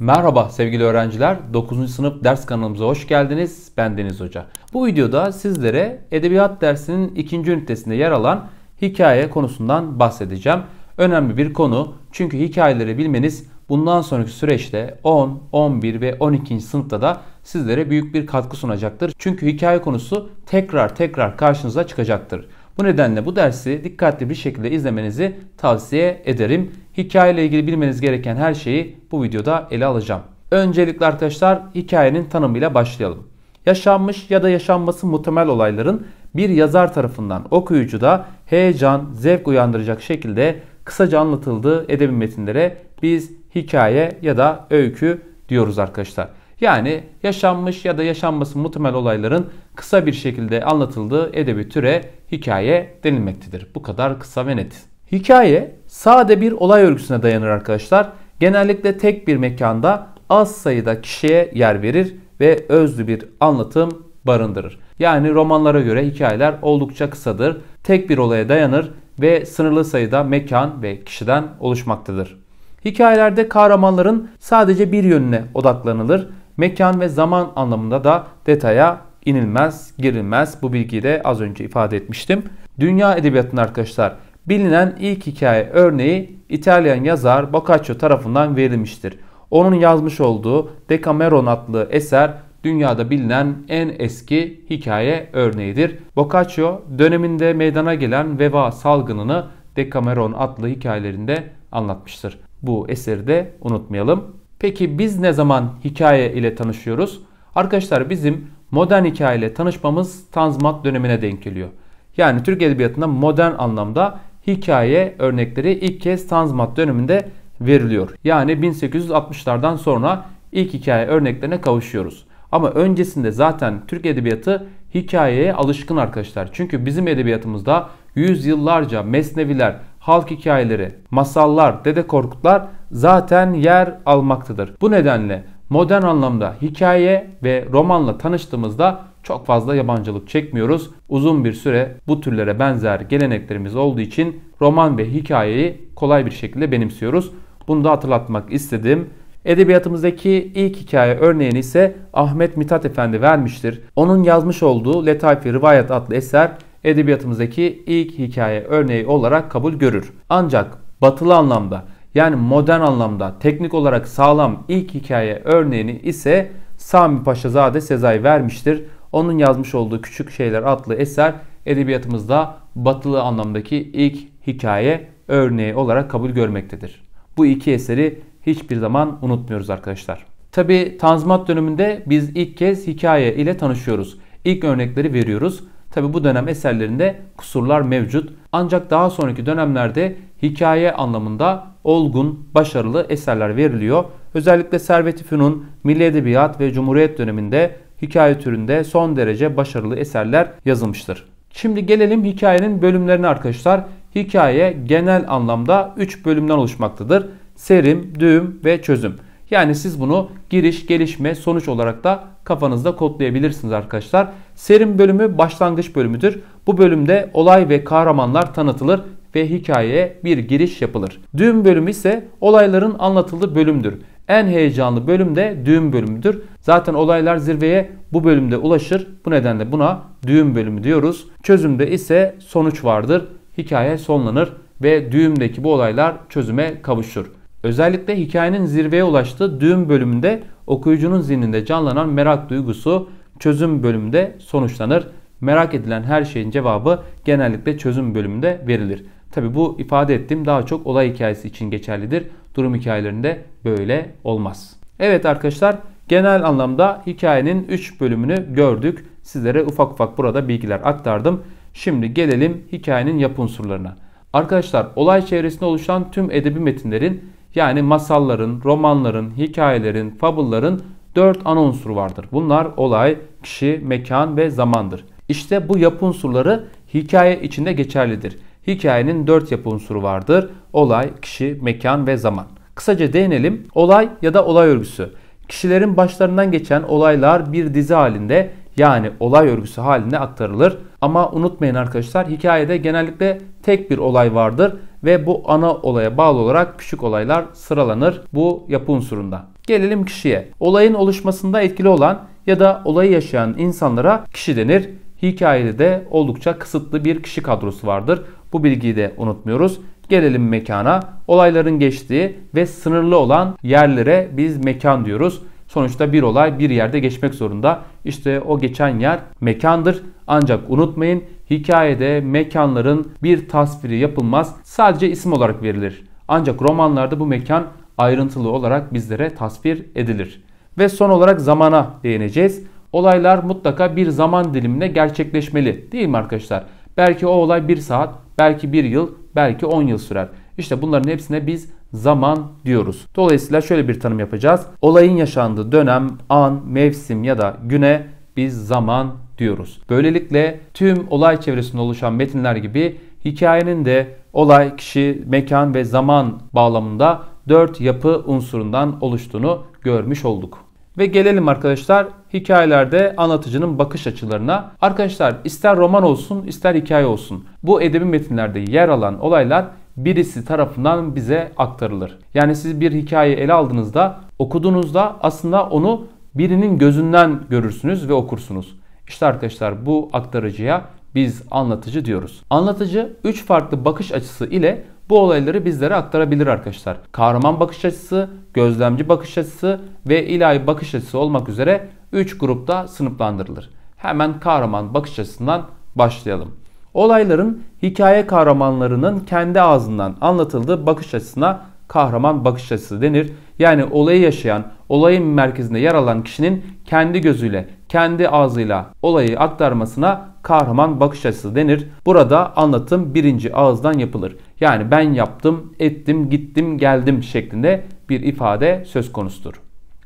Merhaba sevgili öğrenciler. 9. sınıf ders kanalımıza hoş geldiniz. Ben Deniz Hoca. Bu videoda sizlere edebiyat dersinin 2. ünitesinde yer alan hikaye konusundan bahsedeceğim. Önemli bir konu çünkü hikayeleri bilmeniz bundan sonraki süreçte 10, 11 ve 12. sınıfta da sizlere büyük bir katkı sunacaktır. Çünkü hikaye konusu tekrar tekrar karşınıza çıkacaktır. Bu nedenle bu dersi dikkatli bir şekilde izlemenizi tavsiye ederim. Hikaye ile ilgili bilmeniz gereken her şeyi bu videoda ele alacağım. Öncelikle arkadaşlar hikayenin tanımıyla başlayalım. Yaşanmış ya da yaşanması muhtemel olayların bir yazar tarafından okuyucuda heyecan, zevk uyandıracak şekilde kısaca anlatıldığı edebi metinlere biz hikaye ya da öykü diyoruz arkadaşlar. Yani yaşanmış ya da yaşanması muhtemel olayların kısa bir şekilde anlatıldığı edebi türe hikaye denilmektedir. Bu kadar kısa ve net. Hikaye sade bir olay örgüsüne dayanır arkadaşlar. Genellikle tek bir mekanda az sayıda kişiye yer verir ve özlü bir anlatım barındırır. Yani romanlara göre hikayeler oldukça kısadır, tek bir olaya dayanır ve sınırlı sayıda mekan ve kişiden oluşmaktadır. Hikayelerde kahramanların sadece bir yönüne odaklanılır mekan ve zaman anlamında da detaya inilmez, girilmez. Bu bilgiyi de az önce ifade etmiştim. Dünya edebiyatının arkadaşlar bilinen ilk hikaye örneği İtalyan yazar Boccaccio tarafından verilmiştir. Onun yazmış olduğu Decameron adlı eser dünyada bilinen en eski hikaye örneğidir. Boccaccio döneminde meydana gelen veba salgınını Decameron adlı hikayelerinde anlatmıştır. Bu eseri de unutmayalım. Peki biz ne zaman hikaye ile tanışıyoruz? Arkadaşlar bizim modern hikaye ile tanışmamız Tanzimat dönemine denk geliyor. Yani Türk Edebiyatı'nda modern anlamda hikaye örnekleri ilk kez Tanzimat döneminde veriliyor. Yani 1860'lardan sonra ilk hikaye örneklerine kavuşuyoruz. Ama öncesinde zaten Türk Edebiyatı hikayeye alışkın arkadaşlar. Çünkü bizim edebiyatımızda yüzyıllarca mesneviler, halk hikayeleri, masallar, dede korkutlar zaten yer almaktadır. Bu nedenle modern anlamda hikaye ve romanla tanıştığımızda çok fazla yabancılık çekmiyoruz. Uzun bir süre bu türlere benzer geleneklerimiz olduğu için roman ve hikayeyi kolay bir şekilde benimsiyoruz. Bunu da hatırlatmak istedim. Edebiyatımızdaki ilk hikaye örneğini ise Ahmet Mithat Efendi vermiştir. Onun yazmış olduğu Letaifi Rivayet adlı eser edebiyatımızdaki ilk hikaye örneği olarak kabul görür. Ancak batılı anlamda yani modern anlamda teknik olarak sağlam ilk hikaye örneğini ise Sami Paşazade Sezai vermiştir. Onun yazmış olduğu Küçük Şeyler adlı eser edebiyatımızda batılı anlamdaki ilk hikaye örneği olarak kabul görmektedir. Bu iki eseri hiçbir zaman unutmuyoruz arkadaşlar. Tabi Tanzimat döneminde biz ilk kez hikaye ile tanışıyoruz. İlk örnekleri veriyoruz. Tabi bu dönem eserlerinde kusurlar mevcut. Ancak daha sonraki dönemlerde hikaye anlamında olgun, başarılı eserler veriliyor. Özellikle Servet-i Fünun, Milli Edebiyat ve Cumhuriyet döneminde hikaye türünde son derece başarılı eserler yazılmıştır. Şimdi gelelim hikayenin bölümlerine arkadaşlar. Hikaye genel anlamda 3 bölümden oluşmaktadır. Serim, düğüm ve çözüm. Yani siz bunu giriş, gelişme, sonuç olarak da kafanızda kodlayabilirsiniz arkadaşlar. Serim bölümü başlangıç bölümüdür. Bu bölümde olay ve kahramanlar tanıtılır ve hikayeye bir giriş yapılır. Düğüm bölümü ise olayların anlatıldığı bölümdür. En heyecanlı bölüm de düğüm bölümüdür. Zaten olaylar zirveye bu bölümde ulaşır. Bu nedenle buna düğüm bölümü diyoruz. Çözümde ise sonuç vardır. Hikaye sonlanır ve düğümdeki bu olaylar çözüme kavuşur. Özellikle hikayenin zirveye ulaştığı düğüm bölümünde okuyucunun zihninde canlanan merak duygusu çözüm bölümünde sonuçlanır. Merak edilen her şeyin cevabı genellikle çözüm bölümünde verilir. Tabi bu ifade ettiğim daha çok olay hikayesi için geçerlidir. Durum hikayelerinde böyle olmaz. Evet arkadaşlar genel anlamda hikayenin 3 bölümünü gördük. Sizlere ufak ufak burada bilgiler aktardım. Şimdi gelelim hikayenin yapı unsurlarına. Arkadaşlar olay çevresinde oluşan tüm edebi metinlerin yani masalların, romanların, hikayelerin, fabılların 4 ana unsuru vardır. Bunlar olay, kişi, mekan ve zamandır. İşte bu yapı unsurları hikaye içinde geçerlidir. Hikayenin dört yapı unsuru vardır. Olay, kişi, mekan ve zaman. Kısaca değinelim. Olay ya da olay örgüsü. Kişilerin başlarından geçen olaylar bir dizi halinde yani olay örgüsü halinde aktarılır. Ama unutmayın arkadaşlar hikayede genellikle tek bir olay vardır ve bu ana olaya bağlı olarak küçük olaylar sıralanır bu yapı unsurunda. Gelelim kişiye. Olayın oluşmasında etkili olan ya da olayı yaşayan insanlara kişi denir. Hikayede de oldukça kısıtlı bir kişi kadrosu vardır. Bu bilgiyi de unutmuyoruz. Gelelim mekana. Olayların geçtiği ve sınırlı olan yerlere biz mekan diyoruz. Sonuçta bir olay bir yerde geçmek zorunda. İşte o geçen yer mekandır. Ancak unutmayın hikayede mekanların bir tasviri yapılmaz. Sadece isim olarak verilir. Ancak romanlarda bu mekan ayrıntılı olarak bizlere tasvir edilir. Ve son olarak zamana değineceğiz. Olaylar mutlaka bir zaman dilimine gerçekleşmeli değil mi arkadaşlar? Belki o olay 1 saat, belki 1 yıl, belki 10 yıl sürer. İşte bunların hepsine biz zaman diyoruz. Dolayısıyla şöyle bir tanım yapacağız. Olayın yaşandığı dönem, an, mevsim ya da güne biz zaman diyoruz. Böylelikle tüm olay çevresinde oluşan metinler gibi hikayenin de olay, kişi, mekan ve zaman bağlamında 4 yapı unsurundan oluştuğunu görmüş olduk. Ve gelelim arkadaşlar hikayelerde anlatıcının bakış açılarına. Arkadaşlar ister roman olsun ister hikaye olsun bu edebi metinlerde yer alan olaylar birisi tarafından bize aktarılır. Yani siz bir hikaye ele aldığınızda okuduğunuzda aslında onu birinin gözünden görürsünüz ve okursunuz. İşte arkadaşlar bu aktarıcıya biz anlatıcı diyoruz. Anlatıcı 3 farklı bakış açısı ile bu olayları bizlere aktarabilir arkadaşlar. Kahraman bakış açısı, gözlemci bakış açısı ve ilahi bakış açısı olmak üzere 3 grupta sınıflandırılır. Hemen kahraman bakış açısından başlayalım. Olayların hikaye kahramanlarının kendi ağzından anlatıldığı bakış açısına kahraman bakış açısı denir. Yani olayı yaşayan, olayın merkezinde yer alan kişinin kendi gözüyle, kendi ağzıyla olayı aktarmasına kahraman bakış açısı denir. Burada anlatım birinci ağızdan yapılır. Yani ben yaptım, ettim, gittim, geldim şeklinde bir ifade söz konusudur.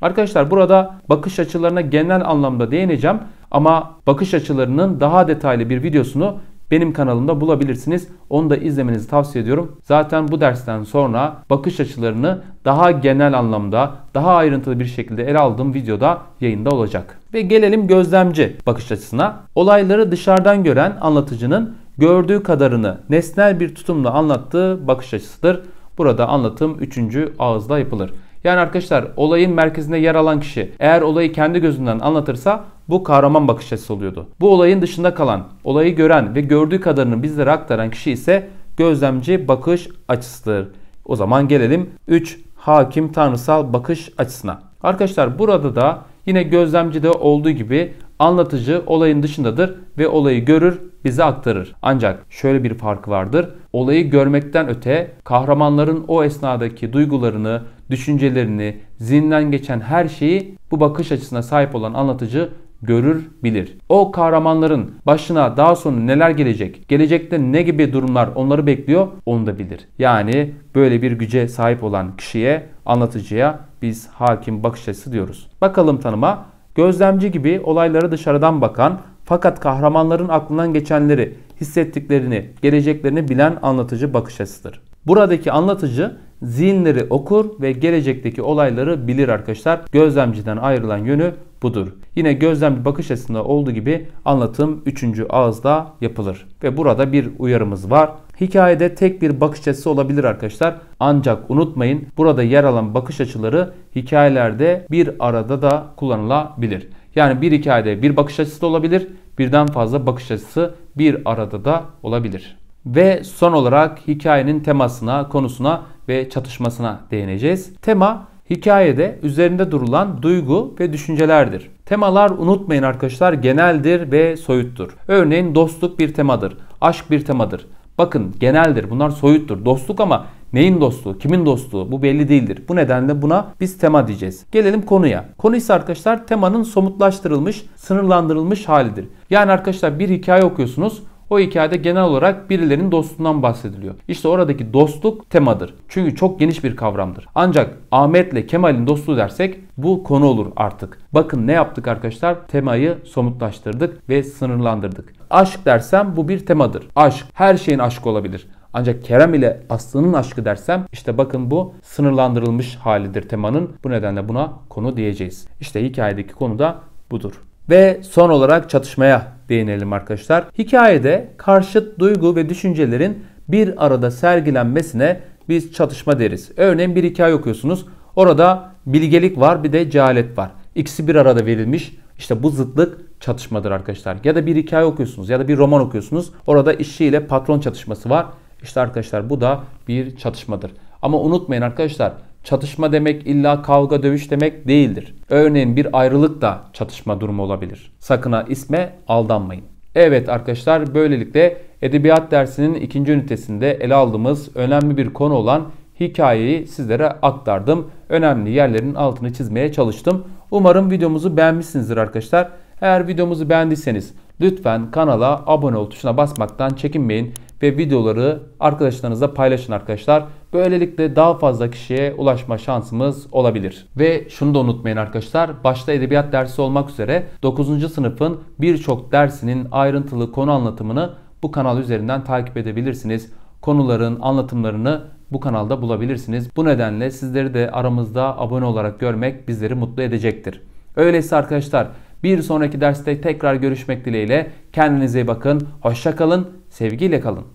Arkadaşlar burada bakış açılarına genel anlamda değineceğim ama bakış açılarının daha detaylı bir videosunu benim kanalımda bulabilirsiniz. Onu da izlemenizi tavsiye ediyorum. Zaten bu dersten sonra bakış açılarını daha genel anlamda, daha ayrıntılı bir şekilde ele aldığım videoda yayında olacak. Ve gelelim gözlemci bakış açısına. Olayları dışarıdan gören anlatıcının gördüğü kadarını nesnel bir tutumla anlattığı bakış açısıdır. Burada anlatım 3. ağızda yapılır. Yani arkadaşlar olayın merkezinde yer alan kişi eğer olayı kendi gözünden anlatırsa bu kahraman bakış açısı oluyordu. Bu olayın dışında kalan, olayı gören ve gördüğü kadarını bizlere aktaran kişi ise gözlemci bakış açısıdır. O zaman gelelim 3 hakim tanrısal bakış açısına. Arkadaşlar burada da yine gözlemci de olduğu gibi anlatıcı olayın dışındadır ve olayı görür, bize aktarır. Ancak şöyle bir farkı vardır olayı görmekten öte kahramanların o esnadaki duygularını, düşüncelerini, zihninden geçen her şeyi bu bakış açısına sahip olan anlatıcı görür, bilir. O kahramanların başına daha sonra neler gelecek, gelecekte ne gibi durumlar onları bekliyor onu da bilir. Yani böyle bir güce sahip olan kişiye, anlatıcıya biz hakim bakış açısı diyoruz. Bakalım tanıma. Gözlemci gibi olaylara dışarıdan bakan fakat kahramanların aklından geçenleri hissettiklerini, geleceklerini bilen anlatıcı bakış açısıdır. Buradaki anlatıcı zihinleri okur ve gelecekteki olayları bilir arkadaşlar. Gözlemciden ayrılan yönü budur. Yine gözlemci bakış açısında olduğu gibi anlatım 3. ağızda yapılır. Ve burada bir uyarımız var. Hikayede tek bir bakış açısı olabilir arkadaşlar. Ancak unutmayın burada yer alan bakış açıları hikayelerde bir arada da kullanılabilir. Yani bir hikayede bir bakış açısı da olabilir, birden fazla bakış açısı bir arada da olabilir. Ve son olarak hikayenin temasına, konusuna ve çatışmasına değineceğiz. Tema hikayede üzerinde durulan duygu ve düşüncelerdir. Temalar unutmayın arkadaşlar geneldir ve soyuttur. Örneğin dostluk bir temadır, aşk bir temadır, Bakın geneldir bunlar soyuttur. Dostluk ama neyin dostluğu, kimin dostluğu bu belli değildir. Bu nedenle buna biz tema diyeceğiz. Gelelim konuya. Konu ise arkadaşlar temanın somutlaştırılmış, sınırlandırılmış halidir. Yani arkadaşlar bir hikaye okuyorsunuz. O hikayede genel olarak birilerinin dostluğundan bahsediliyor. İşte oradaki dostluk temadır. Çünkü çok geniş bir kavramdır. Ancak Ahmet'le Kemal'in dostluğu dersek bu konu olur artık. Bakın ne yaptık arkadaşlar? Temayı somutlaştırdık ve sınırlandırdık. Aşk dersem bu bir temadır. Aşk her şeyin aşkı olabilir. Ancak Kerem ile Aslı'nın aşkı dersem işte bakın bu sınırlandırılmış halidir temanın. Bu nedenle buna konu diyeceğiz. İşte hikayedeki konu da budur. Ve son olarak çatışmaya değinelim arkadaşlar. Hikayede karşıt duygu ve düşüncelerin bir arada sergilenmesine biz çatışma deriz. Örneğin bir hikaye okuyorsunuz. Orada bilgelik var bir de cehalet var. İkisi bir arada verilmiş. İşte bu zıtlık çatışmadır arkadaşlar. Ya da bir hikaye okuyorsunuz ya da bir roman okuyorsunuz. Orada işçiyle patron çatışması var. İşte arkadaşlar bu da bir çatışmadır. Ama unutmayın arkadaşlar çatışma demek illa kavga dövüş demek değildir. Örneğin bir ayrılık da çatışma durumu olabilir. Sakına isme aldanmayın. Evet arkadaşlar böylelikle edebiyat dersinin ikinci ünitesinde ele aldığımız önemli bir konu olan hikayeyi sizlere aktardım. Önemli yerlerin altını çizmeye çalıştım. Umarım videomuzu beğenmişsinizdir arkadaşlar. Eğer videomuzu beğendiyseniz lütfen kanala abone ol tuşuna basmaktan çekinmeyin ve videoları arkadaşlarınızla paylaşın arkadaşlar. Böylelikle daha fazla kişiye ulaşma şansımız olabilir. Ve şunu da unutmayın arkadaşlar. Başta edebiyat dersi olmak üzere 9. sınıfın birçok dersinin ayrıntılı konu anlatımını bu kanal üzerinden takip edebilirsiniz. Konuların anlatımlarını bu kanalda bulabilirsiniz. Bu nedenle sizleri de aramızda abone olarak görmek bizleri mutlu edecektir. Öyleyse arkadaşlar bir sonraki derste tekrar görüşmek dileğiyle. Kendinize iyi bakın. Hoşça kalın. Sevgiyle kalın.